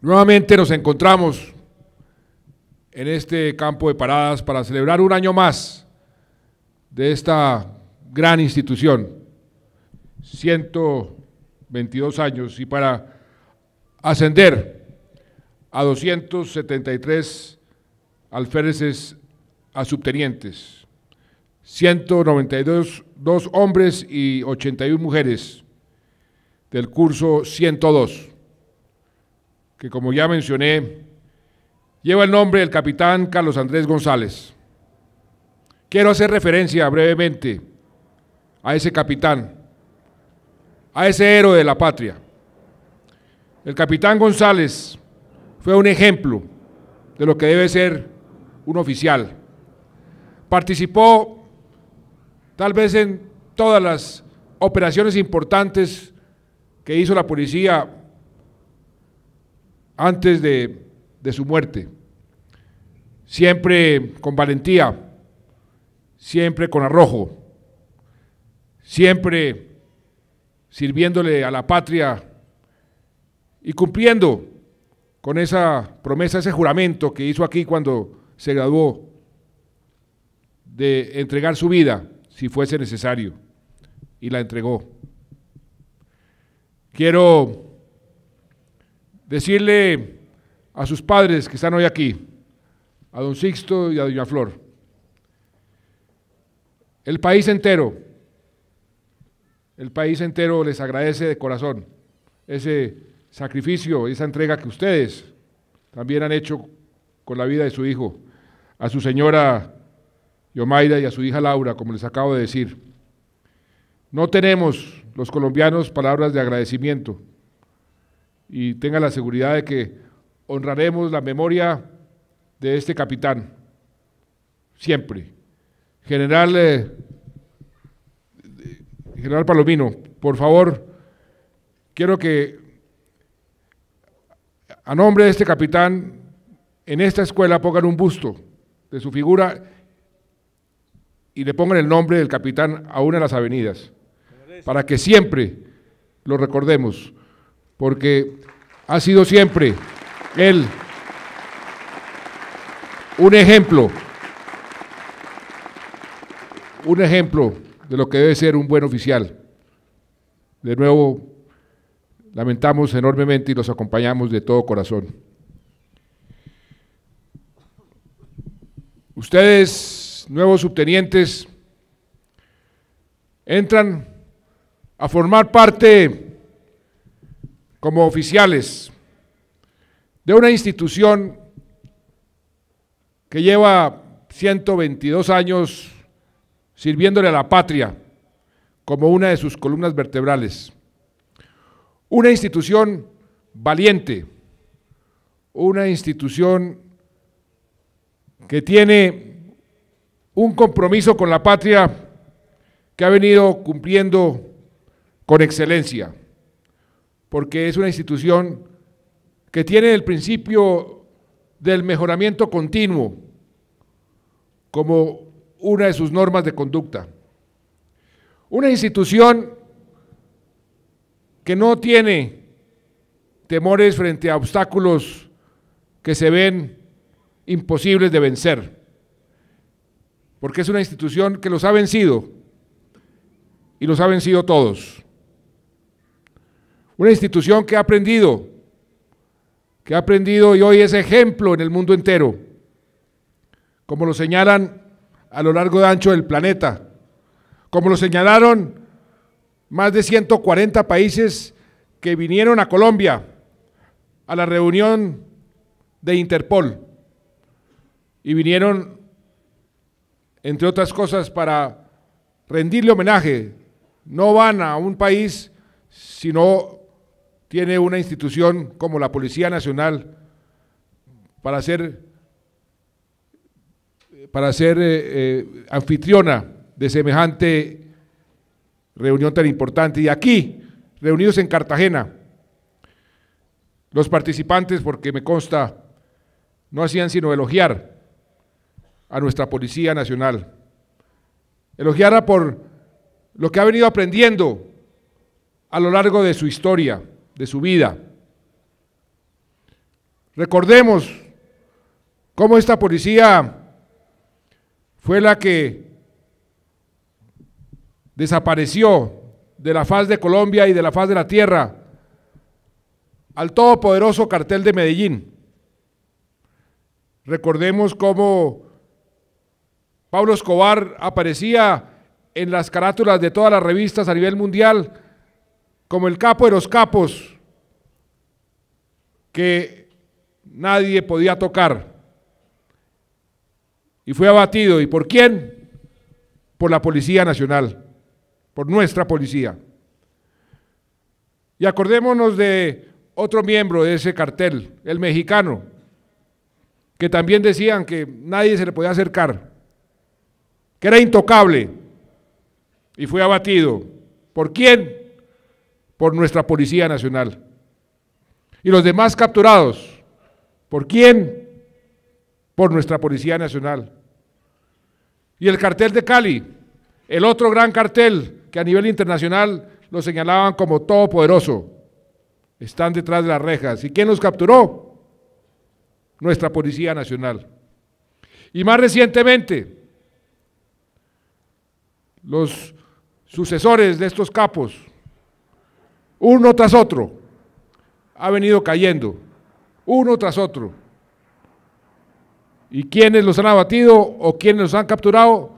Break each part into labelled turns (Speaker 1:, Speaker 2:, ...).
Speaker 1: Nuevamente nos encontramos en este campo de paradas para celebrar un año más de esta gran institución, 122 años, y para ascender a 273 alférezes a subtenientes. 192 dos hombres y 81 mujeres del curso 102, que como ya mencioné, lleva el nombre del capitán Carlos Andrés González. Quiero hacer referencia brevemente a ese capitán, a ese héroe de la patria. El capitán González fue un ejemplo de lo que debe ser un oficial. Participó Tal vez en todas las operaciones importantes que hizo la policía antes de, su muerte. Siempre con valentía, siempre con arrojo, siempre sirviéndole a la patria y cumpliendo con esa promesa, ese juramento que hizo aquí cuando se graduó de entregar su vida si fuese necesario, y la entregó. Quiero decirle a sus padres que están hoy aquí, a don Sixto y a doña Flor, el país entero, el país entero les agradece de corazón ese sacrificio, esa entrega que ustedes también han hecho con la vida de su hijo, a su señora Yomaira y a su hija Laura, como les acabo de decir. No tenemos los colombianos palabras de agradecimiento y tenga la seguridad de que honraremos la memoria de este capitán, siempre. General, eh, General Palomino, por favor, quiero que a nombre de este capitán en esta escuela pongan un busto de su figura y le pongan el nombre del capitán a una de las avenidas, para que siempre lo recordemos, porque ha sido siempre él un ejemplo, un ejemplo de lo que debe ser un buen oficial. De nuevo, lamentamos enormemente y los acompañamos de todo corazón. Ustedes nuevos subtenientes entran a formar parte como oficiales de una institución que lleva 122 años sirviéndole a la patria como una de sus columnas vertebrales. Una institución valiente, una institución que tiene un compromiso con la patria que ha venido cumpliendo con excelencia, porque es una institución que tiene el principio del mejoramiento continuo como una de sus normas de conducta. Una institución que no tiene temores frente a obstáculos que se ven imposibles de vencer porque es una institución que los ha vencido y los ha vencido todos. Una institución que ha aprendido, que ha aprendido y hoy es ejemplo en el mundo entero, como lo señalan a lo largo de ancho del planeta, como lo señalaron más de 140 países que vinieron a Colombia a la reunión de Interpol y vinieron entre otras cosas, para rendirle homenaje. No van a un país si no tiene una institución como la Policía Nacional para ser, para eh, eh, anfitriona de semejante reunión tan importante. Y aquí, reunidos en Cartagena, los participantes, porque me consta, no hacían sino elogiar a nuestra Policía Nacional. elogiada por lo que ha venido aprendiendo a lo largo de su historia, de su vida. Recordemos cómo esta policía fue la que desapareció de la faz de Colombia y de la faz de la tierra al todopoderoso cartel de Medellín. Recordemos cómo Pablo Escobar aparecía en las carátulas de todas las revistas a nivel mundial como el capo de los capos que nadie podía tocar. Y fue abatido. ¿Y por quién? Por la Policía Nacional, por nuestra policía. Y acordémonos de otro miembro de ese cartel, el mexicano, que también decían que nadie se le podía acercar que era intocable y fue abatido. ¿Por quién? Por nuestra Policía Nacional. Y los demás capturados. ¿Por quién? Por nuestra Policía Nacional. Y el cartel de Cali, el otro gran cartel que a nivel internacional lo señalaban como todopoderoso. Están detrás de las rejas. ¿Y quién los capturó? Nuestra Policía Nacional. Y más recientemente, los sucesores de estos capos, uno tras otro, ha venido cayendo, uno tras otro. ¿Y quiénes los han abatido o quiénes los han capturado?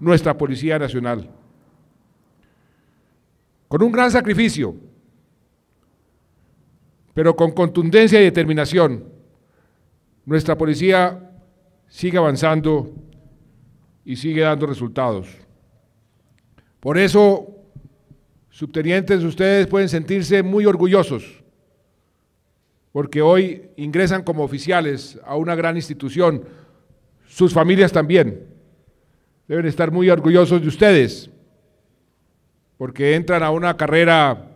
Speaker 1: Nuestra Policía Nacional. Con un gran sacrificio, pero con contundencia y determinación, nuestra policía sigue avanzando y sigue dando resultados. Por eso, subtenientes, ustedes pueden sentirse muy orgullosos, porque hoy ingresan como oficiales a una gran institución, sus familias también. Deben estar muy orgullosos de ustedes, porque entran a una carrera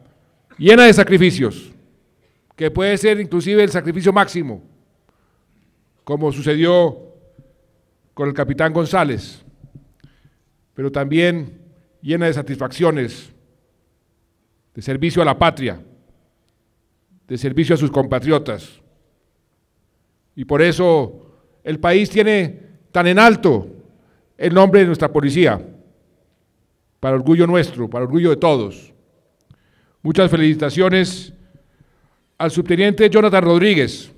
Speaker 1: llena de sacrificios, que puede ser inclusive el sacrificio máximo, como sucedió con el capitán González, pero también llena de satisfacciones, de servicio a la patria, de servicio a sus compatriotas. Y por eso el país tiene tan en alto el nombre de nuestra policía, para orgullo nuestro, para orgullo de todos. Muchas felicitaciones al subteniente Jonathan Rodríguez,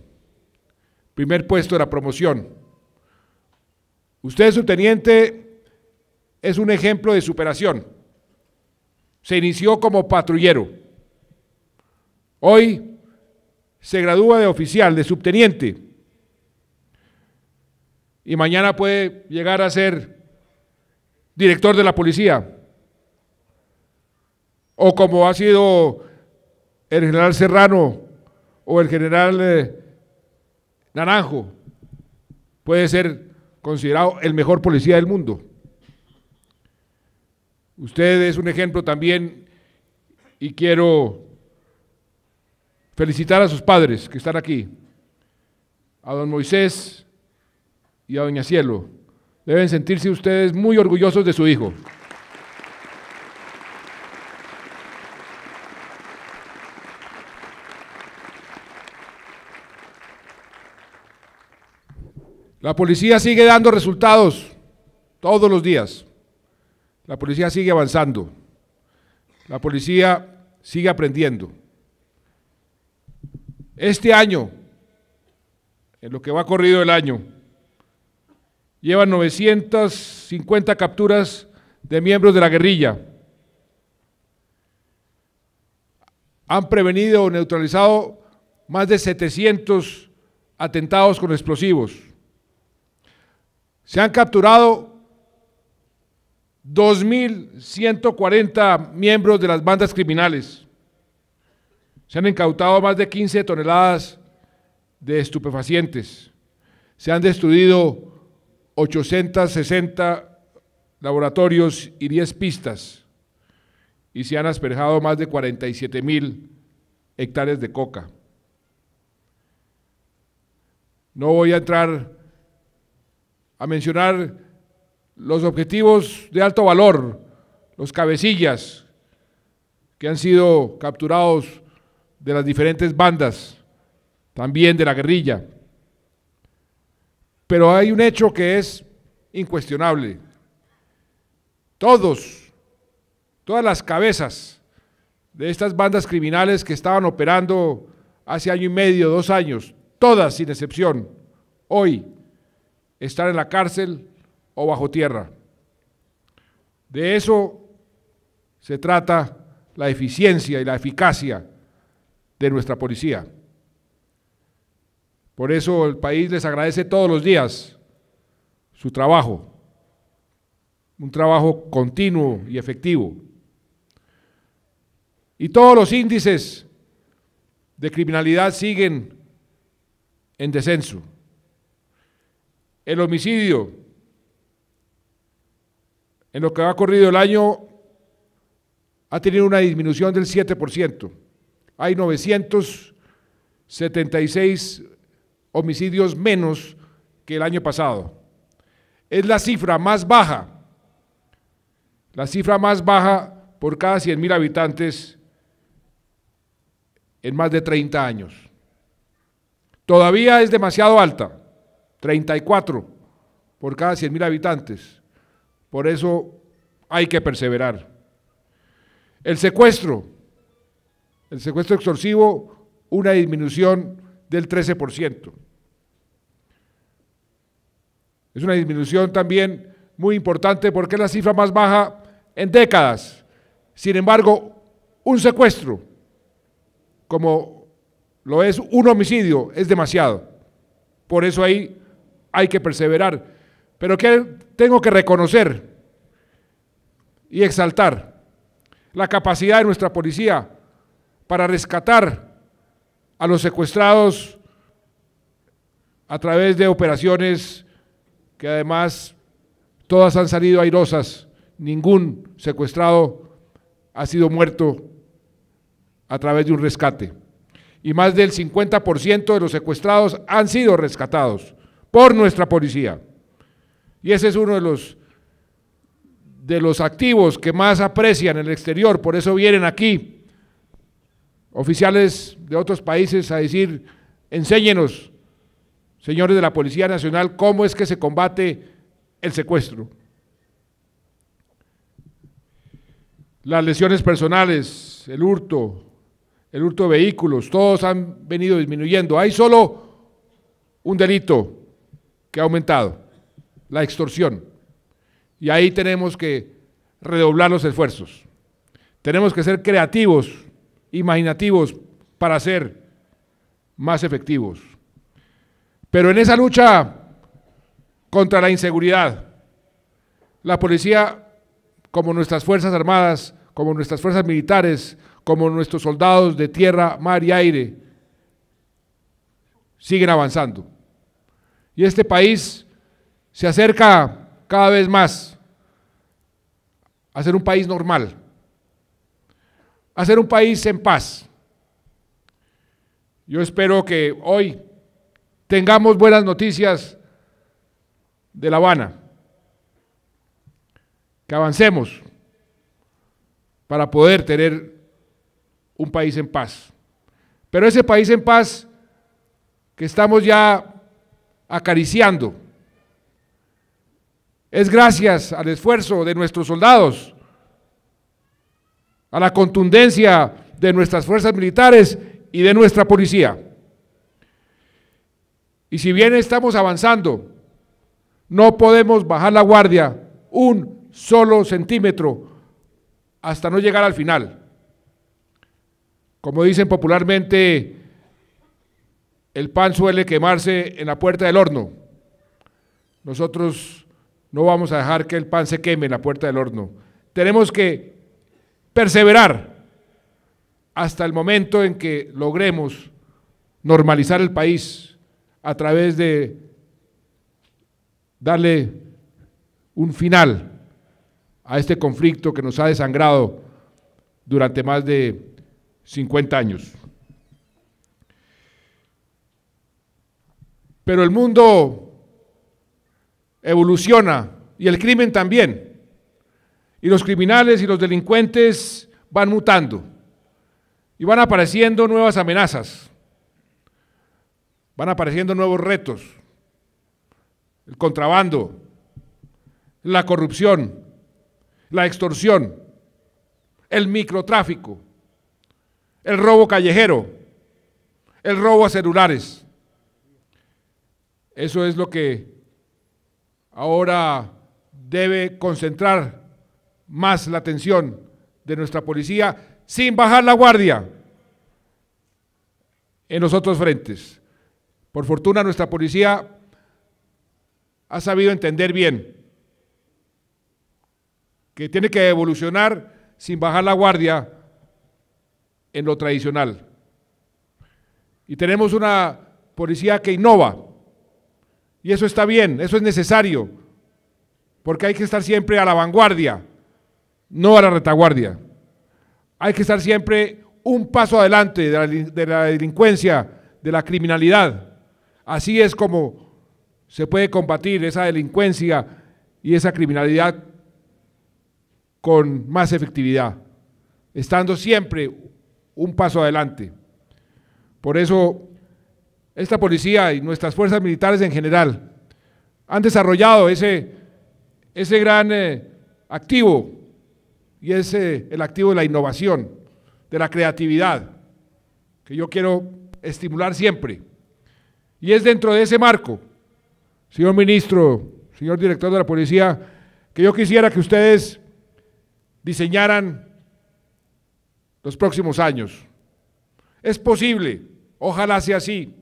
Speaker 1: primer puesto de la promoción. Usted, subteniente, es un ejemplo de superación. Se inició como patrullero. Hoy se gradúa de oficial, de subteniente. Y mañana puede llegar a ser director de la policía. O como ha sido el general Serrano o el general eh, Naranjo, puede ser considerado el mejor policía del mundo. Usted es un ejemplo también y quiero felicitar a sus padres que están aquí, a don Moisés y a doña Cielo. Deben sentirse ustedes muy orgullosos de su hijo. La policía sigue dando resultados todos los días. La policía sigue avanzando. La policía sigue aprendiendo. Este año, en lo que va corrido el año, llevan 950 capturas de miembros de la guerrilla. Han prevenido o neutralizado más de 700 atentados con explosivos. Se han capturado 2.140 miembros de las bandas criminales. Se han incautado más de 15 toneladas de estupefacientes. Se han destruido 860 laboratorios y 10 pistas. Y se han asperjado más de 47.000 mil hectáreas de coca. No voy a entrar a mencionar los objetivos de alto valor, los cabecillas que han sido capturados de las diferentes bandas, también de la guerrilla. Pero hay un hecho que es incuestionable. Todos, todas las cabezas de estas bandas criminales que estaban operando hace año y medio, dos años, todas sin excepción, hoy están en la cárcel o bajo tierra. De eso se trata la eficiencia y la eficacia de nuestra policía. Por eso el país les agradece todos los días su trabajo, un trabajo continuo y efectivo. Y todos los índices de criminalidad siguen en descenso. El homicidio en lo que ha corrido el año ha tenido una disminución del 7%. Hay 976 homicidios menos que el año pasado. Es la cifra más baja, la cifra más baja por cada 100.000 habitantes en más de 30 años. Todavía es demasiado alta, 34 por cada 100.000 habitantes por eso hay que perseverar. El secuestro, el secuestro extorsivo, una disminución del 13%. Es una disminución también muy importante porque es la cifra más baja en décadas. Sin embargo, un secuestro, como lo es un homicidio, es demasiado. Por eso ahí hay que perseverar pero que tengo que reconocer y exaltar la capacidad de nuestra policía para rescatar a los secuestrados a través de operaciones que además todas han salido airosas, ningún secuestrado ha sido muerto a través de un rescate. Y más del 50% de los secuestrados han sido rescatados por nuestra policía. Y ese es uno de los, de los activos que más aprecian el exterior, por eso vienen aquí oficiales de otros países a decir, enséñenos, señores de la Policía Nacional, cómo es que se combate el secuestro. Las lesiones personales, el hurto, el hurto de vehículos, todos han venido disminuyendo. Hay solo un delito que ha aumentado la extorsión. Y ahí tenemos que redoblar los esfuerzos. Tenemos que ser creativos, imaginativos para ser más efectivos. Pero en esa lucha contra la inseguridad, la policía, como nuestras Fuerzas Armadas, como nuestras Fuerzas Militares, como nuestros soldados de tierra, mar y aire, siguen avanzando. Y este país se acerca cada vez más a ser un país normal, a ser un país en paz. Yo espero que hoy tengamos buenas noticias de La Habana, que avancemos para poder tener un país en paz. Pero ese país en paz que estamos ya acariciando es gracias al esfuerzo de nuestros soldados, a la contundencia de nuestras fuerzas militares y de nuestra policía. Y si bien estamos avanzando, no podemos bajar la guardia un solo centímetro hasta no llegar al final. Como dicen popularmente, el pan suele quemarse en la puerta del horno. Nosotros no vamos a dejar que el pan se queme en la puerta del horno. Tenemos que perseverar hasta el momento en que logremos normalizar el país a través de darle un final a este conflicto que nos ha desangrado durante más de 50 años. Pero el mundo evoluciona y el crimen también. Y los criminales y los delincuentes van mutando y van apareciendo nuevas amenazas, van apareciendo nuevos retos, el contrabando, la corrupción, la extorsión, el microtráfico, el robo callejero, el robo a celulares. Eso es lo que ahora debe concentrar más la atención de nuestra policía sin bajar la guardia en los otros frentes. Por fortuna nuestra policía ha sabido entender bien que tiene que evolucionar sin bajar la guardia en lo tradicional. Y tenemos una policía que innova, y eso está bien, eso es necesario, porque hay que estar siempre a la vanguardia, no a la retaguardia. Hay que estar siempre un paso adelante de la, delincuencia, de la criminalidad. Así es como se puede combatir esa delincuencia y esa criminalidad con más efectividad, estando siempre un paso adelante. Por eso esta policía y nuestras fuerzas militares en general han desarrollado ese, ese gran eh, activo y es eh, el activo de la innovación, de la creatividad, que yo quiero estimular siempre. Y es dentro de ese marco, señor ministro, señor director de la policía, que yo quisiera que ustedes diseñaran los próximos años. Es posible, ojalá sea así,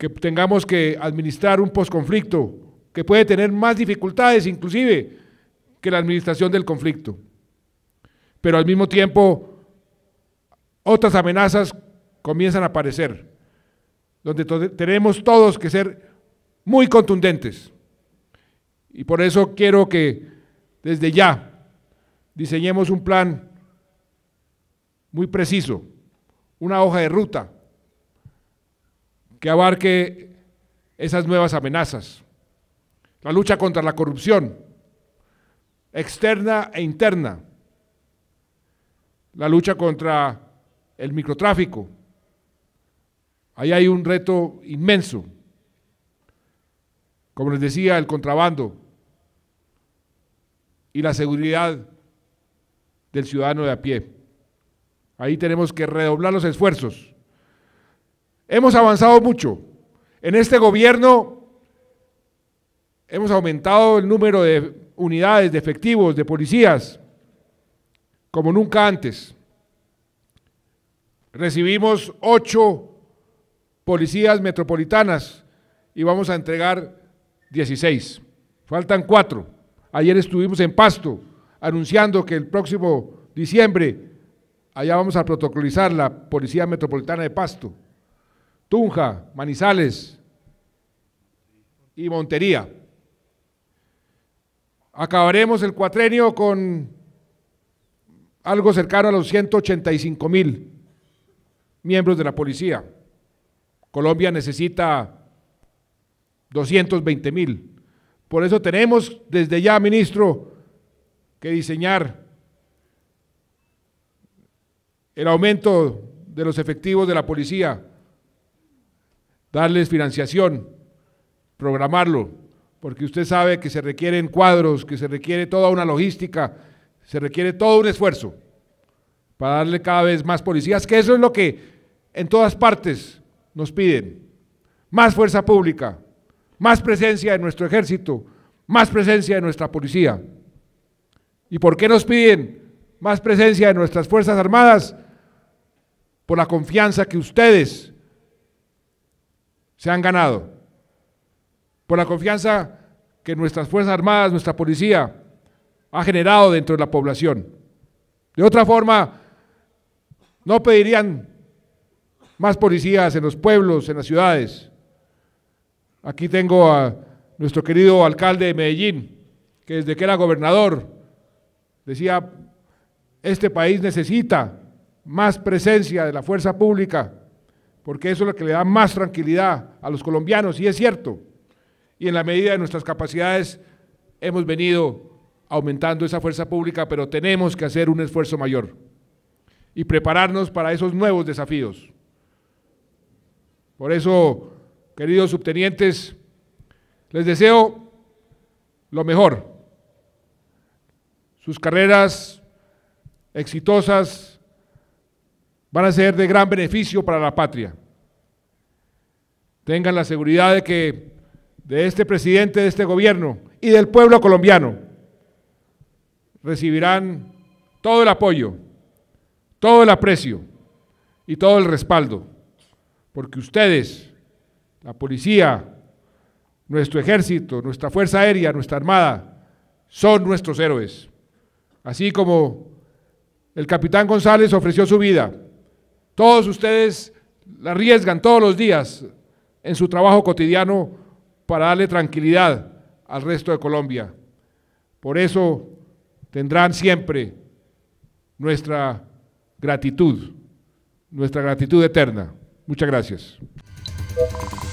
Speaker 1: que tengamos que administrar un posconflicto, que puede tener más dificultades inclusive que la administración del conflicto. Pero al mismo tiempo, otras amenazas comienzan a aparecer, donde tenemos todos que ser muy contundentes. Y por eso quiero que desde ya diseñemos un plan muy preciso, una hoja de ruta que abarque esas nuevas amenazas. La lucha contra la corrupción, externa e interna. La lucha contra el microtráfico. Ahí hay un reto inmenso. Como les decía, el contrabando y la seguridad del ciudadano de a pie. Ahí tenemos que redoblar los esfuerzos Hemos avanzado mucho. En este gobierno hemos aumentado el número de unidades, de efectivos, de policías, como nunca antes. Recibimos ocho policías metropolitanas y vamos a entregar 16. Faltan cuatro. Ayer estuvimos en Pasto anunciando que el próximo diciembre allá vamos a protocolizar la Policía Metropolitana de Pasto. Tunja, Manizales y Montería. Acabaremos el cuatrenio con algo cercano a los 185 mil miembros de la policía. Colombia necesita 220 mil. Por eso tenemos desde ya, ministro, que diseñar el aumento de los efectivos de la policía darles financiación, programarlo, porque usted sabe que se requieren cuadros, que se requiere toda una logística, se requiere todo un esfuerzo para darle cada vez más policías, que eso es lo que en todas partes nos piden. Más fuerza pública, más presencia de nuestro ejército, más presencia de nuestra policía. ¿Y por qué nos piden más presencia de nuestras Fuerzas Armadas? Por la confianza que ustedes se han ganado. Por la confianza que nuestras Fuerzas Armadas, nuestra policía, ha generado dentro de la población. De otra forma, no pedirían más policías en los pueblos, en las ciudades. Aquí tengo a nuestro querido alcalde de Medellín, que desde que era gobernador decía, este país necesita más presencia de la fuerza pública porque eso es lo que le da más tranquilidad a los colombianos, y es cierto. Y en la medida de nuestras capacidades hemos venido aumentando esa fuerza pública, pero tenemos que hacer un esfuerzo mayor y prepararnos para esos nuevos desafíos. Por eso, queridos subtenientes, les deseo lo mejor. Sus carreras exitosas van a ser de gran beneficio para la patria. Tengan la seguridad de que de este presidente, de este gobierno y del pueblo colombiano recibirán todo el apoyo, todo el aprecio y todo el respaldo, porque ustedes, la policía, nuestro ejército, nuestra fuerza aérea, nuestra armada, son nuestros héroes. Así como el capitán González ofreció su vida todos ustedes la arriesgan todos los días en su trabajo cotidiano para darle tranquilidad al resto de Colombia. Por eso tendrán siempre nuestra gratitud, nuestra gratitud eterna. Muchas gracias.